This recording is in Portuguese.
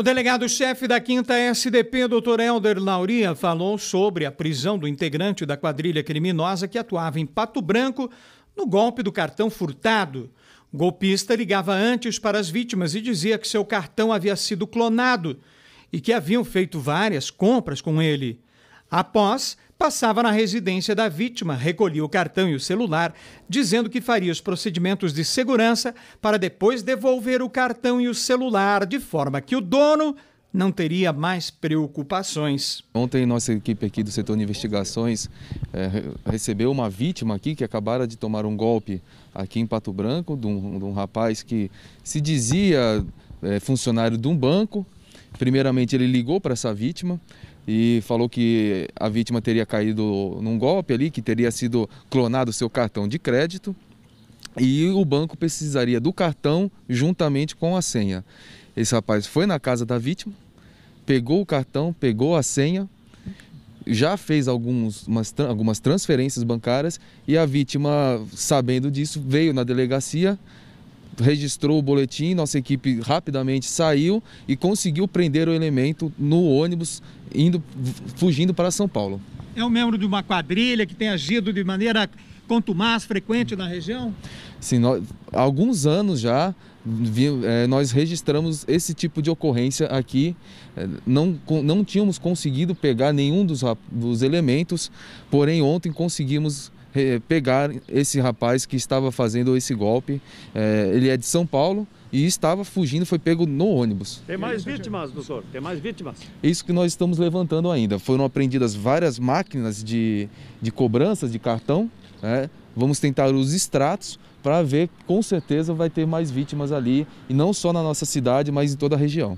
O delegado-chefe da 5 SDP, Dr. Helder Lauria, falou sobre a prisão do integrante da quadrilha criminosa que atuava em Pato Branco no golpe do cartão furtado. O golpista ligava antes para as vítimas e dizia que seu cartão havia sido clonado e que haviam feito várias compras com ele. Após, passava na residência da vítima, recolhia o cartão e o celular, dizendo que faria os procedimentos de segurança para depois devolver o cartão e o celular, de forma que o dono não teria mais preocupações. Ontem nossa equipe aqui do setor de investigações é, recebeu uma vítima aqui que acabara de tomar um golpe aqui em Pato Branco, de um, de um rapaz que se dizia é, funcionário de um banco, Primeiramente, ele ligou para essa vítima e falou que a vítima teria caído num golpe ali, que teria sido clonado seu cartão de crédito e o banco precisaria do cartão juntamente com a senha. Esse rapaz foi na casa da vítima, pegou o cartão, pegou a senha, já fez alguns, umas, algumas transferências bancárias e a vítima, sabendo disso, veio na delegacia registrou o boletim, nossa equipe rapidamente saiu e conseguiu prender o elemento no ônibus, indo, fugindo para São Paulo. É um membro de uma quadrilha que tem agido de maneira contumaz, frequente na região? Sim, nós, há alguns anos já é, nós registramos esse tipo de ocorrência aqui. É, não, não tínhamos conseguido pegar nenhum dos, dos elementos, porém ontem conseguimos pegar esse rapaz que estava fazendo esse golpe. É, ele é de São Paulo e estava fugindo, foi pego no ônibus. Tem mais vítimas, doutor? Tem mais vítimas? Isso que nós estamos levantando ainda. Foram apreendidas várias máquinas de, de cobranças de cartão. Né? Vamos tentar os extratos para ver, com certeza vai ter mais vítimas ali, e não só na nossa cidade, mas em toda a região.